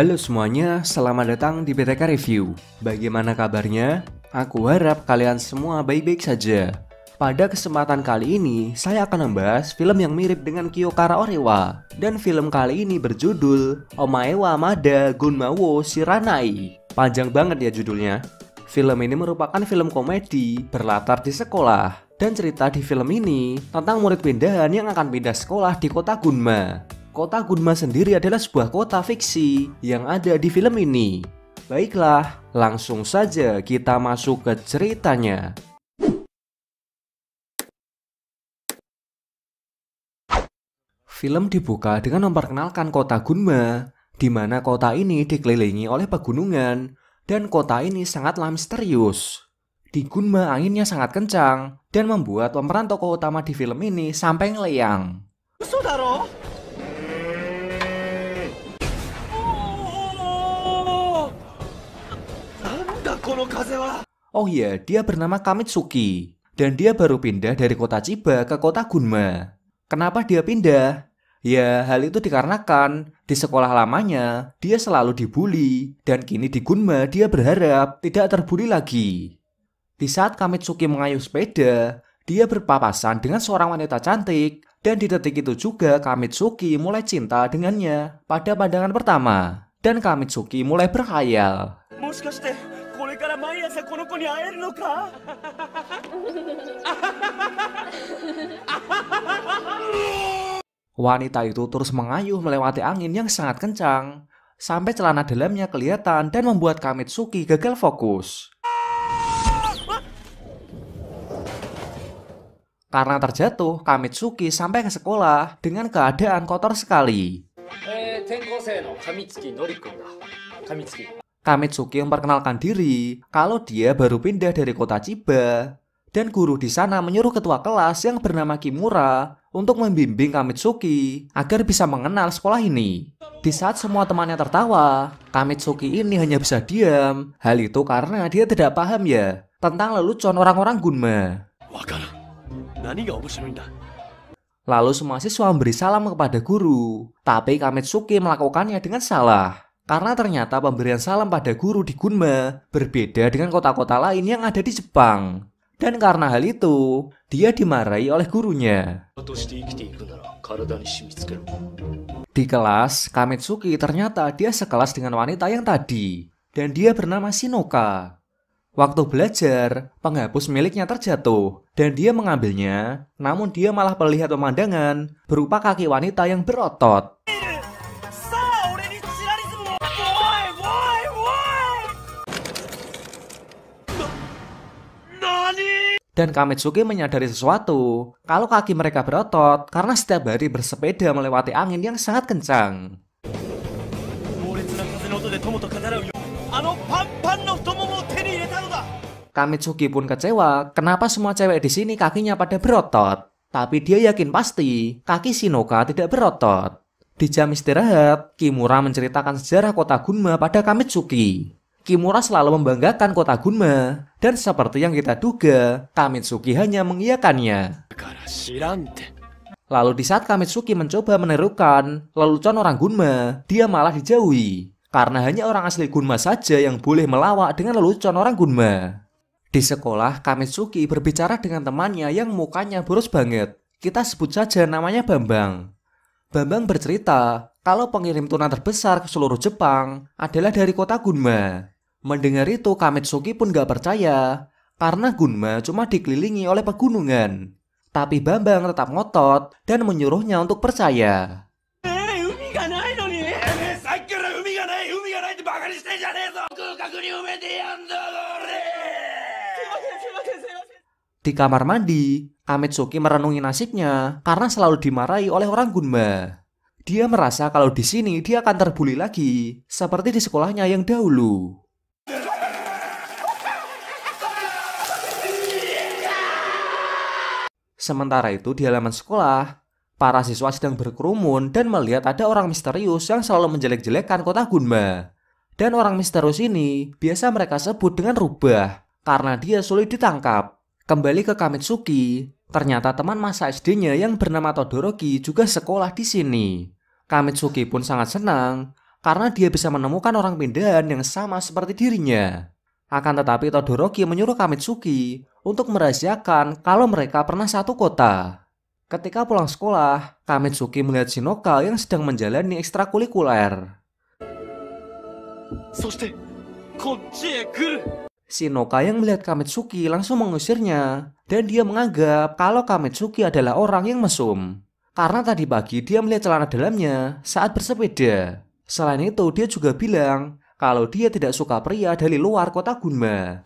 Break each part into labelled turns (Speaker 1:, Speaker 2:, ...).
Speaker 1: Halo semuanya, selamat datang di BTK Review. Bagaimana kabarnya? Aku harap kalian semua baik-baik saja. Pada kesempatan kali ini, saya akan membahas film yang mirip dengan Kyokara Orewa. Dan film kali ini berjudul Omaewa Mada Gunma Gunmawo Shiranai. Panjang banget ya judulnya. Film ini merupakan film komedi berlatar di sekolah. Dan cerita di film ini tentang murid pindahan yang akan pindah sekolah di kota Gunma. Kota Gunma sendiri adalah sebuah kota fiksi yang ada di film ini. Baiklah, langsung saja kita masuk ke ceritanya. Film dibuka dengan memperkenalkan kota Gunma, di mana kota ini dikelilingi oleh pegunungan, dan kota ini sangatlah misterius. Di Gunma anginnya sangat kencang, dan membuat pemeran tokoh utama di film ini sampai ngeleang. Oh iya, dia bernama Kamitsuki. Dan dia baru pindah dari kota Chiba ke kota Gunma. Kenapa dia pindah? Ya, hal itu dikarenakan di sekolah lamanya dia selalu dibully dan kini di Gunma dia berharap tidak terbully lagi. Di saat Kamitsuki mengayuh sepeda, dia berpapasan dengan seorang wanita cantik dan di detik itu juga Kamitsuki mulai cinta dengannya pada pandangan pertama dan Kamitsuki mulai berkhayal. から毎朝この子に会えるのか Wanita itu terus mengayuh melewati angin yang sangat kencang, sampai celana dalamnya kelihatan dan membuat Kamitsuki gagal fokus. Karena terjatuh, Kamitsuki sampai ke sekolah dengan keadaan kotor sekali. Eh, Kamitsuki memperkenalkan diri kalau dia baru pindah dari kota Chiba dan guru di sana menyuruh ketua kelas yang bernama Kimura untuk membimbing Kamitsuki agar bisa mengenal sekolah ini. Di saat semua temannya tertawa, Kamitsuki ini hanya bisa diam. Hal itu karena dia tidak paham ya tentang lelucon orang-orang Gunma. Lalu semua siswa memberi salam kepada guru, tapi Kamitsuki melakukannya dengan salah. Karena ternyata pemberian salam pada guru di Gunma berbeda dengan kota-kota lain yang ada di Jepang. Dan karena hal itu, dia dimarahi oleh gurunya. Di kelas, Kamitsuki ternyata dia sekelas dengan wanita yang tadi. Dan dia bernama Shinoka. Waktu belajar, penghapus miliknya terjatuh dan dia mengambilnya, namun dia malah melihat pemandangan berupa kaki wanita yang berotot. Dan Kametsuke menyadari sesuatu, kalau kaki mereka berotot karena setiap hari bersepeda melewati angin yang sangat kencang. Kamitsuki pun kecewa, kenapa semua cewek di sini kakinya pada berotot. Tapi dia yakin pasti, kaki Shinoka tidak berotot. Di jam istirahat, Kimura menceritakan sejarah kota Gunma pada Kamitsuki. Kimura selalu membanggakan kota Gunma. Dan seperti yang kita duga, Kamitsuki hanya mengiyakannya. Lalu di saat Kamitsuki mencoba menirukan lelucon orang Gunma, dia malah dijauhi. Karena hanya orang asli Gunma saja yang boleh melawak dengan lelucon orang Gunma. Di sekolah, Kamitsuki berbicara dengan temannya yang mukanya boros banget. Kita sebut saja namanya Bambang. Bambang bercerita kalau pengirim tuna terbesar ke seluruh Jepang adalah dari kota Gunma. Mendengar itu Kametsuki pun gak percaya, karena Gunma cuma dikelilingi oleh pegunungan. Tapi Bambang tetap ngotot dan menyuruhnya untuk percaya. Di kamar mandi, Kametsuki merenungi nasibnya karena selalu dimarahi oleh orang Gunma. Dia merasa kalau di sini dia akan terbuli lagi, seperti di sekolahnya yang dahulu. Sementara itu di halaman sekolah, para siswa sedang berkerumun dan melihat ada orang misterius yang selalu menjelek-jelekkan kota Gunma. Dan orang misterius ini biasa mereka sebut dengan rubah karena dia sulit ditangkap. Kembali ke Kamitsuki, ternyata teman masa SD-nya yang bernama Todoroki juga sekolah di sini. Kamitsuki pun sangat senang karena dia bisa menemukan orang pindahan yang sama seperti dirinya. Akan tetapi Todoroki menyuruh Kamitsuki untuk merahasiakan kalau mereka pernah satu kota. Ketika pulang sekolah, Kamitsuki melihat Shinoka yang sedang menjalani ekstrakurikuler. Shinoka yang melihat Kamitsuki langsung mengusirnya dan dia menganggap kalau Kamitsuki adalah orang yang mesum. Karena tadi pagi dia melihat celana dalamnya saat bersepeda. Selain itu, dia juga bilang kalau dia tidak suka pria dari luar kota Gunma.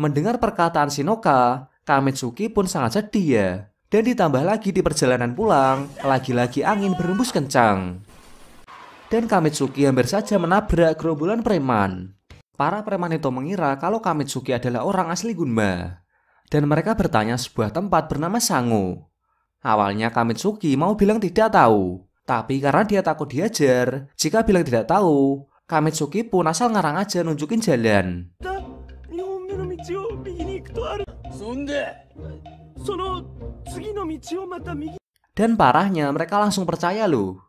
Speaker 1: Mendengar perkataan Shinoka, Kamitsuki pun sangat sedih ya. Dan ditambah lagi di perjalanan pulang, lagi-lagi angin berembus kencang. Dan Kamitsuki hampir saja menabrak gerombolan preman. Para preman itu mengira kalau Kamitsuki adalah orang asli Gunma. Dan mereka bertanya sebuah tempat bernama Sangu. Awalnya Kamitsuki mau bilang tidak tahu, tapi karena dia takut diajar, jika bilang tidak tahu, Kamitsuki pun asal ngarang aja nunjukin jalan. Dan parahnya mereka langsung percaya loh.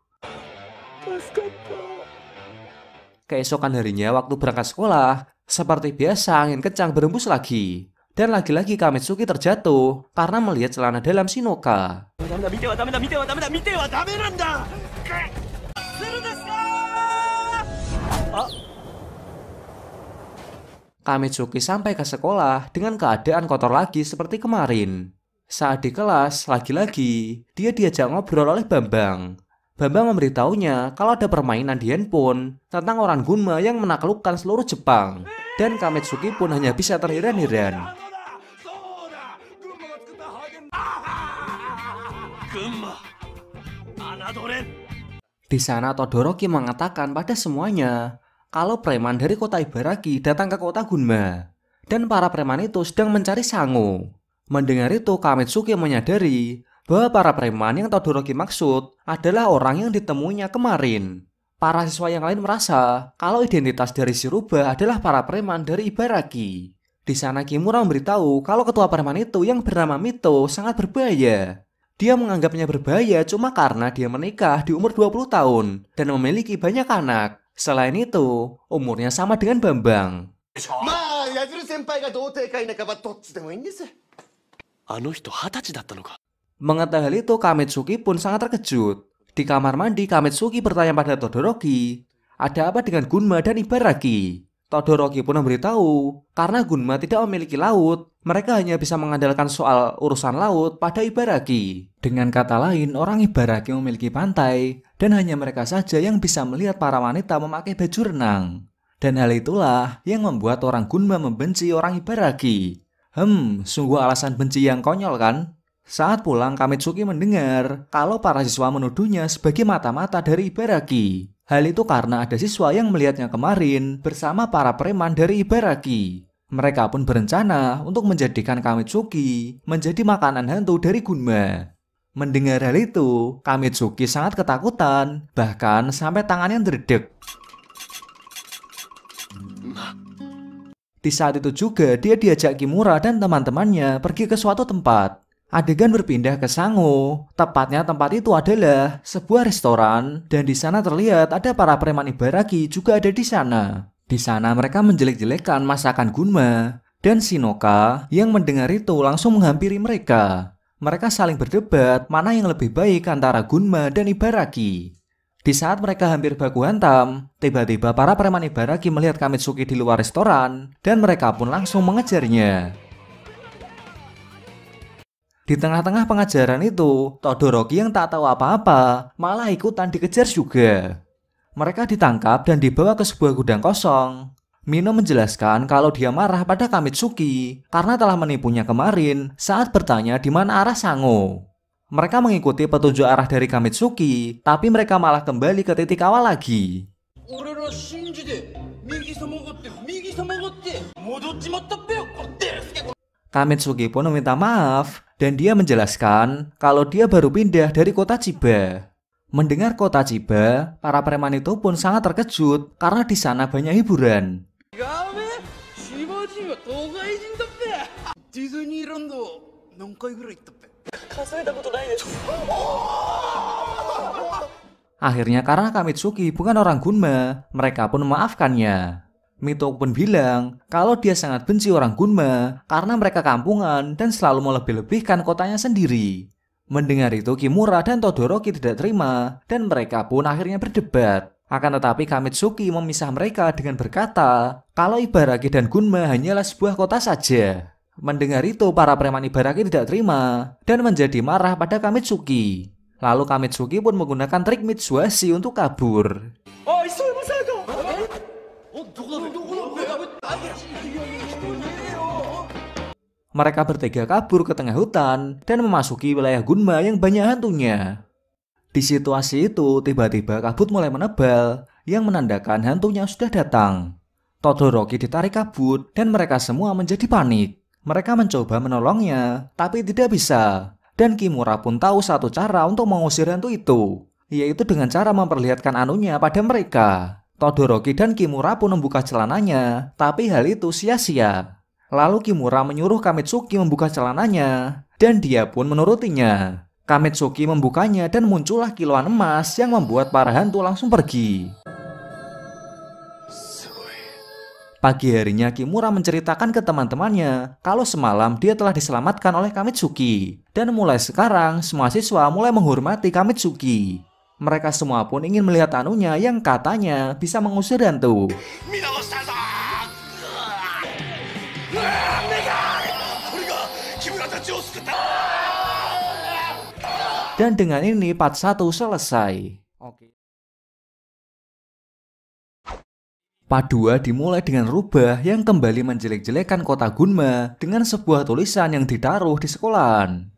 Speaker 1: Keesokan harinya waktu berangkat sekolah, seperti biasa angin kencang berembus lagi dan lagi-lagi Kamitsuki terjatuh karena melihat celana dalam Shinoka. Kamitsuki sampai ke sekolah dengan keadaan kotor lagi seperti kemarin. Saat di kelas, lagi-lagi, dia diajak ngobrol oleh Bambang. Bambang memberitahunya kalau ada permainan di handphone tentang orang Gunma yang menaklukkan seluruh Jepang dan Kametsuki pun hanya bisa terheran-heran. Di sana Todoroki mengatakan pada semuanya kalau preman dari kota Ibaraki datang ke kota Gunma dan para preman itu sedang mencari Sangu. Mendengar itu Kametsuki menyadari bahwa para preman yang Todoroki maksud adalah orang yang ditemuinya kemarin para siswa yang lain merasa kalau identitas dari Shiruba adalah para preman dari Ibaraki. Di sana Kimura memberitahu kalau ketua preman itu yang bernama Mito sangat berbahaya. Dia menganggapnya berbahaya cuma karena dia menikah di umur 20 tahun dan memiliki banyak anak. Selain itu, umurnya sama dengan Bambang. Mengetahui hal itu, Kamitsuki pun sangat terkejut. Di kamar mandi, Kametsuki bertanya pada Todoroki, ada apa dengan Gunma dan Ibaraki? Todoroki pun memberitahu, karena Gunma tidak memiliki laut, mereka hanya bisa mengandalkan soal urusan laut pada Ibaraki. Dengan kata lain, orang Ibaraki memiliki pantai, dan hanya mereka saja yang bisa melihat para wanita memakai baju renang. Dan hal itulah yang membuat orang Gunma membenci orang Ibaraki. Hmm, sungguh alasan benci yang konyol kan? Saat pulang, Kamitsuki mendengar kalau para siswa menuduhnya sebagai mata-mata dari Ibaraki. Hal itu karena ada siswa yang melihatnya kemarin bersama para preman dari Ibaraki. Mereka pun berencana untuk menjadikan Kamitsuki menjadi makanan hantu dari Gunma. Mendengar hal itu, Kamitsuki sangat ketakutan, bahkan sampai tangannya terdek. Di saat itu juga dia diajak Kimura dan teman-temannya pergi ke suatu tempat. Adegan berpindah ke Sangu. Tepatnya tempat itu adalah sebuah restoran dan di sana terlihat ada para preman Ibaraki juga ada di sana. Di sana mereka menjelek-jelekan masakan Gunma dan Shinoka yang mendengar itu langsung menghampiri mereka. Mereka saling berdebat mana yang lebih baik antara Gunma dan Ibaraki. Di saat mereka hampir baku hantam, tiba-tiba para preman Ibaraki melihat Kamitsuki di luar restoran dan mereka pun langsung mengejarnya. Di tengah-tengah pengajaran itu, Todoroki yang tak tahu apa-apa malah ikutan dikejar juga. Mereka ditangkap dan dibawa ke sebuah gudang kosong. Mino menjelaskan kalau dia marah pada Kamitsuki karena telah menipunya kemarin saat bertanya di mana arah Sango. Mereka mengikuti petunjuk arah dari Kamitsuki, tapi mereka malah kembali ke titik awal lagi. Kamit pun meminta maaf dan dia menjelaskan kalau dia baru pindah dari kota Chiba. Mendengar kota Chiba, para preman itu pun sangat terkejut karena di sana banyak hiburan. Akhirnya karena Kamitsuki bukan orang Gunma, mereka pun memaafkannya. Mito pun bilang kalau dia sangat benci orang Gunma karena mereka kampungan dan selalu melebih-lebihkan kotanya sendiri. Mendengar itu Kimura dan Todoroki tidak terima dan mereka pun akhirnya berdebat. Akan tetapi Kamitsuki memisah mereka dengan berkata kalau Ibaraki dan Gunma hanyalah sebuah kota saja. Mendengar itu para preman Ibaraki tidak terima dan menjadi marah pada Kamitsuki. Lalu Kamitsuki pun menggunakan trik Mitsuhashi untuk kabur. Oh, Mereka bertiga kabur ke tengah hutan dan memasuki wilayah Gunma yang banyak hantunya. Di situasi itu, tiba-tiba kabut mulai menebal yang menandakan hantunya sudah datang. Todoroki ditarik kabut dan mereka semua menjadi panik. Mereka mencoba menolongnya, tapi tidak bisa. Dan Kimura pun tahu satu cara untuk mengusir hantu itu, yaitu dengan cara memperlihatkan anunya pada mereka. Todoroki dan Kimura pun membuka celananya, tapi hal itu sia-sia. Lalu Kimura menyuruh Kamitsuki membuka celananya, dan dia pun menurutinya. Kamitsuki membukanya dan muncullah kiloan emas yang membuat para hantu langsung pergi. Pagi harinya Kimura menceritakan ke teman-temannya kalau semalam dia telah diselamatkan oleh Kamitsuki. Dan mulai sekarang, semua siswa mulai menghormati Kamitsuki. Mereka semua pun ingin melihat anunya yang katanya bisa mengusir hantu. Dan dengan ini part 1 selesai. Oke. Part 2 dimulai dengan Rubah yang kembali menjelek-jelekan kota Gunma dengan sebuah tulisan yang ditaruh di sekolahan.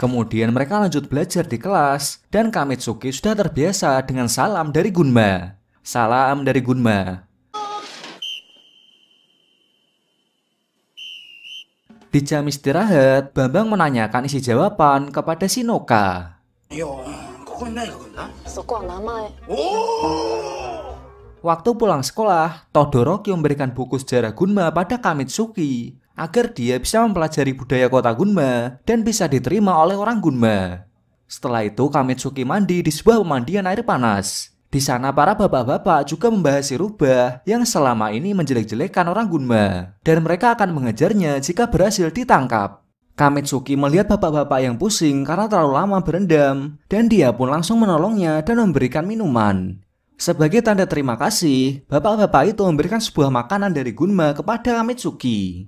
Speaker 1: Kemudian mereka lanjut belajar di kelas, dan Kamitsuki sudah terbiasa dengan salam dari Gunma. Salam dari Gunma. Di jam istirahat, Bambang menanyakan isi jawaban kepada Shinoka. Eh. Oh! Waktu pulang sekolah, Todoroki memberikan buku sejarah Gunma pada Kamitsuki agar dia bisa mempelajari budaya kota Gunma dan bisa diterima oleh orang Gunma. Setelah itu, Kamitsuki mandi di sebuah pemandian air panas. Di sana para bapak-bapak juga membahas rubah yang selama ini menjelek jelekkan orang Gunma dan mereka akan mengejarnya jika berhasil ditangkap. Kamitsuki melihat bapak-bapak yang pusing karena terlalu lama berendam dan dia pun langsung menolongnya dan memberikan minuman. Sebagai tanda terima kasih, bapak-bapak itu memberikan sebuah makanan dari Gunma kepada Kamitsuki.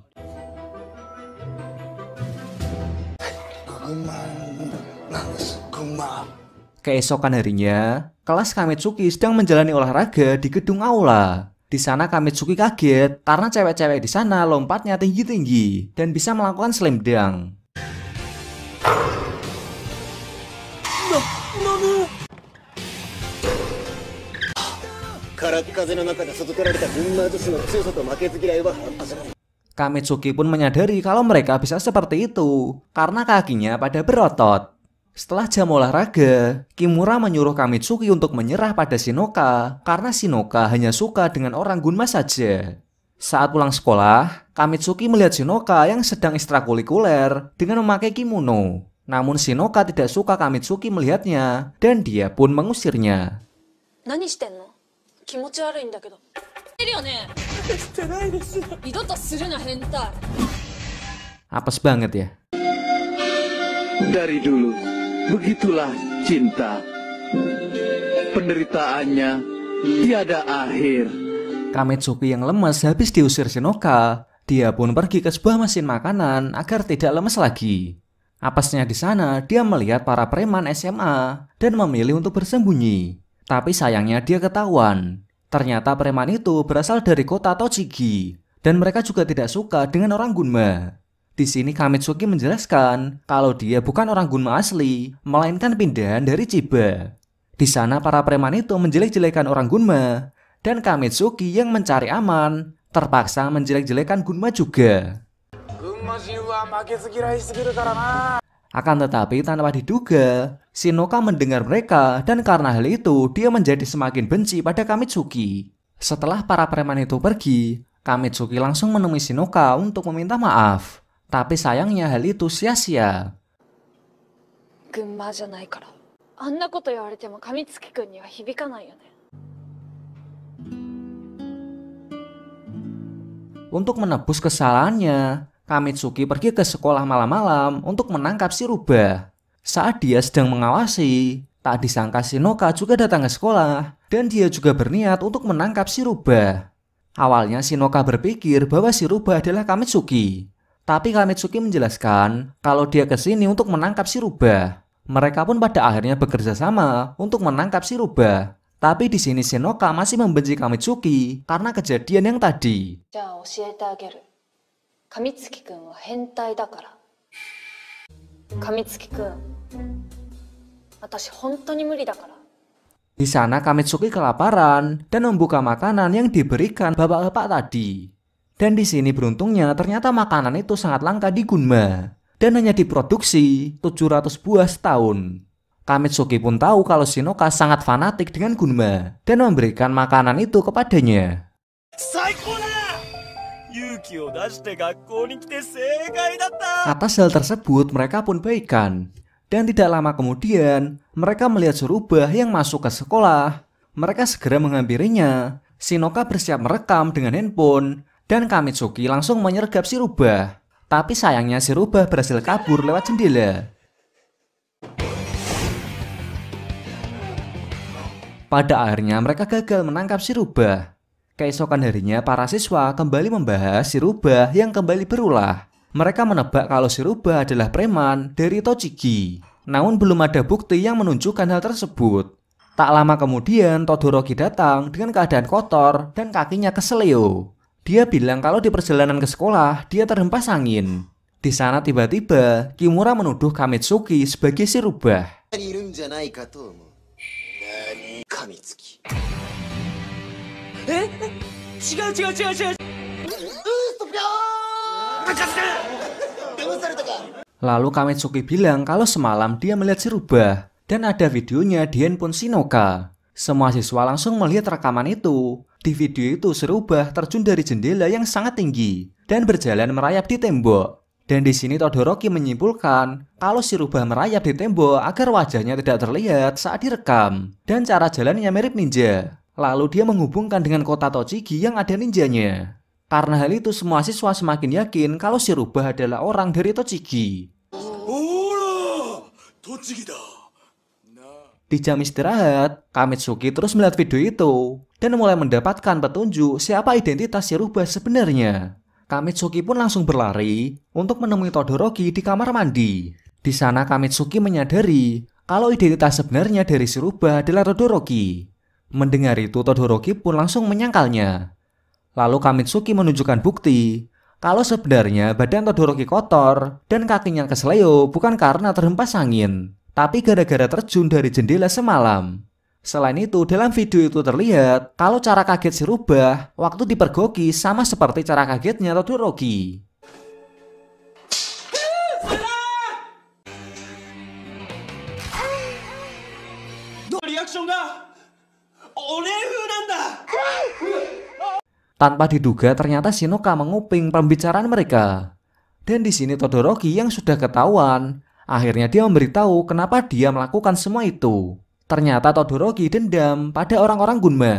Speaker 1: Keesokan harinya, kelas Kametsuki sedang menjalani olahraga di gedung aula. Di sana Kametsuki kaget karena cewek-cewek di sana lompatnya tinggi-tinggi dan bisa melakukan slam dunk. Kamitsuki pun menyadari kalau mereka bisa seperti itu karena kakinya pada berotot. Setelah jam olahraga, Kimura menyuruh Kamitsuki untuk menyerah pada Shinoka karena Shinoka hanya suka dengan orang Gunma saja. Saat pulang sekolah, Kamitsuki melihat Shinoka yang sedang ekstrakurikuler dengan memakai kimono. Namun Shinoka tidak suka Kamitsuki melihatnya dan dia pun mengusirnya. してるよね banget ya dari dulu begitulah cinta penderitaannya tiada akhir Kametsuki yang lemes habis diusir Shinoka dia pun pergi ke sebuah mesin makanan agar tidak lemes lagi. Apesnya di sana, dia melihat para preman SMA dan memilih untuk bersembunyi. Tapi sayangnya dia ketahuan. Ternyata preman itu berasal dari kota Tochigi, dan mereka juga tidak suka dengan orang Gunma. Di sini Kamitsuki menjelaskan kalau dia bukan orang Gunma asli, melainkan pindahan dari Chiba. Di sana para preman itu menjelek-jelekan orang Gunma, dan Kamitsuki yang mencari aman terpaksa menjelek-jelekan Gunma juga. Akan tetapi tanpa diduga, Shinoka mendengar mereka dan karena hal itu dia menjadi semakin benci pada Kamitsuki. Setelah para preman itu pergi, Kamitsuki langsung menemui Shinoka untuk meminta maaf. Tapi sayangnya hal itu sia-sia. Untuk menebus kesalahannya, Kamitsuki pergi ke sekolah malam-malam untuk menangkap si rubah. Saat dia sedang mengawasi, tak disangka Shinoka juga datang ke sekolah dan dia juga berniat untuk menangkap si rubah. Awalnya Shinoka berpikir bahwa si rubah adalah Kamitsuki. Tapi Kamitsuki menjelaskan kalau dia kesini untuk menangkap si rubah. Mereka pun pada akhirnya bekerja sama untuk menangkap si rubah. Tapi di sini Shinoka masih membenci Kamitsuki karena kejadian yang tadi. 神月くんは変態だから神月くん私本当に無理だから Di sana Kamitsuki kelaparan dan membuka makanan yang diberikan bapak-bapak tadi. Dan di sini beruntungnya ternyata makanan itu sangat langka di Gunma dan hanya diproduksi 700 buah setahun. Kamitsuki pun tahu kalau Shinoka sangat fanatik dengan Gunma dan memberikan makanan itu kepadanya. Atas hal tersebut mereka pun baikan Dan tidak lama kemudian mereka melihat Surubah yang masuk ke sekolah Mereka segera menghampirinya Shinoka bersiap merekam dengan handphone Dan Kamitsuki langsung menyergap si Rubah Tapi sayangnya si Rubah berhasil kabur lewat jendela Pada akhirnya mereka gagal menangkap si Rubah Keesokan harinya, para siswa kembali membahas si rubah yang kembali berulah. Mereka menebak kalau si rubah adalah preman dari Tochigi. Namun belum ada bukti yang menunjukkan hal tersebut. Tak lama kemudian, Todoroki datang dengan keadaan kotor dan kakinya keseleo. Dia bilang kalau di perjalanan ke sekolah, dia terhempas angin. Di sana tiba-tiba, Kimura menuduh Kamitsuki sebagai si rubah. Lalu Kametsuki bilang kalau semalam dia melihat si rubah dan ada videonya di handphone Shinoka. Semua siswa langsung melihat rekaman itu. Di video itu si serubah terjun dari jendela yang sangat tinggi dan berjalan merayap di tembok. Dan di sini Todoroki menyimpulkan kalau si rubah merayap di tembok agar wajahnya tidak terlihat saat direkam dan cara jalannya mirip ninja. Lalu dia menghubungkan dengan kota Tochigi yang ada ninjanya. Karena hal itu semua siswa semakin yakin kalau si Rubah adalah orang dari Tochigi. Nah. Di jam istirahat, Kamitsuki terus melihat video itu dan mulai mendapatkan petunjuk siapa identitas si Rubah sebenarnya. Kamitsuki pun langsung berlari untuk menemui Todoroki di kamar mandi. Di sana Kamitsuki menyadari kalau identitas sebenarnya dari si Rubah adalah Todoroki. Mendengar itu Todoroki pun langsung menyangkalnya. Lalu Kamitsuki menunjukkan bukti kalau sebenarnya badan Todoroki kotor dan kakinya kesleo bukan karena terhempas angin, tapi gara-gara terjun dari jendela semalam. Selain itu, dalam video itu terlihat kalau cara kaget si rubah waktu dipergoki sama seperti cara kagetnya Todoroki. Tanpa diduga ternyata Shinoka menguping pembicaraan mereka. Dan di sini Todoroki yang sudah ketahuan, akhirnya dia memberitahu kenapa dia melakukan semua itu. Ternyata Todoroki dendam pada orang-orang Gunma.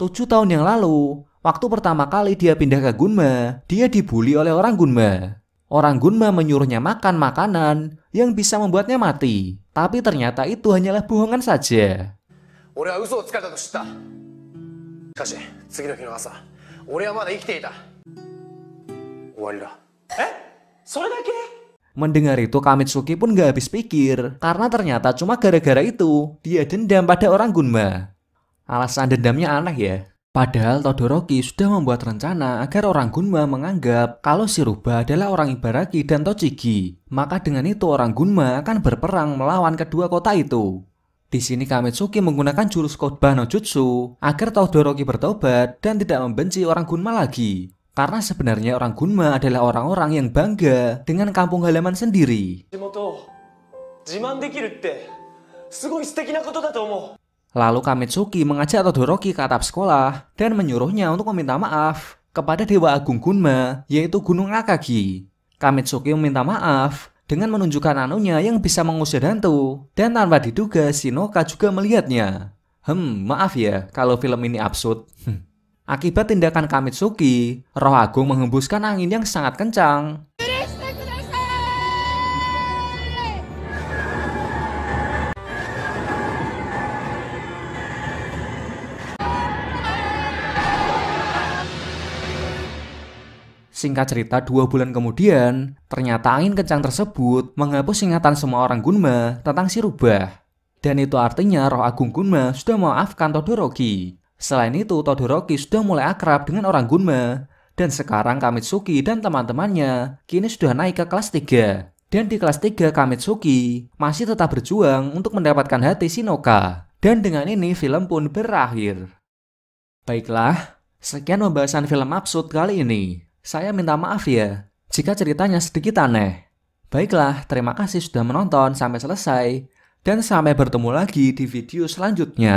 Speaker 1: Tujuh tahun yang lalu, waktu pertama kali dia pindah ke Gunma, dia dibully oleh orang Gunma. Orang Gunma menyuruhnya makan makanan yang bisa membuatnya mati. Tapi ternyata itu hanyalah bohongan saja. 俺は嘘をつかれたと知ったしかし次の日の朝俺はまだ生きていた終わりだえそれだけ Mendengar itu Kamitsuki pun gak habis pikir karena ternyata cuma gara-gara itu dia dendam pada orang Gunma. Alasan dendamnya aneh ya. Padahal Todoroki sudah membuat rencana agar orang Gunma menganggap kalau si Shiruba adalah orang Ibaraki dan Tochigi. Maka dengan itu orang Gunma akan berperang melawan kedua kota itu. Di sini Kametsuki menggunakan jurus khotbah no jutsu agar Todoroki bertobat dan tidak membenci orang Gunma lagi. Karena sebenarnya orang Gunma adalah orang-orang yang bangga dengan kampung halaman sendiri. Lalu Kametsuki mengajak Todoroki ke atap sekolah dan menyuruhnya untuk meminta maaf kepada Dewa Agung Gunma, yaitu Gunung Akagi. Kametsuki meminta maaf dengan menunjukkan anunya yang bisa mengusir hantu. Dan tanpa diduga, Shinoka juga melihatnya. Hmm, maaf ya kalau film ini absurd. Hmm. Akibat tindakan Kamitsuki, roh agung menghembuskan angin yang sangat kencang Singkat cerita, dua bulan kemudian, ternyata angin kencang tersebut menghapus ingatan semua orang Gunma tentang si rubah. Dan itu artinya roh agung Gunma sudah memaafkan Todoroki. Selain itu, Todoroki sudah mulai akrab dengan orang Gunma. Dan sekarang Kamitsuki dan teman-temannya kini sudah naik ke kelas 3. Dan di kelas 3 Kamitsuki masih tetap berjuang untuk mendapatkan hati Shinoka. Dan dengan ini film pun berakhir. Baiklah, sekian pembahasan film absurd kali ini. Saya minta maaf ya, jika ceritanya sedikit aneh. Baiklah, terima kasih sudah menonton sampai selesai, dan sampai bertemu lagi di video selanjutnya.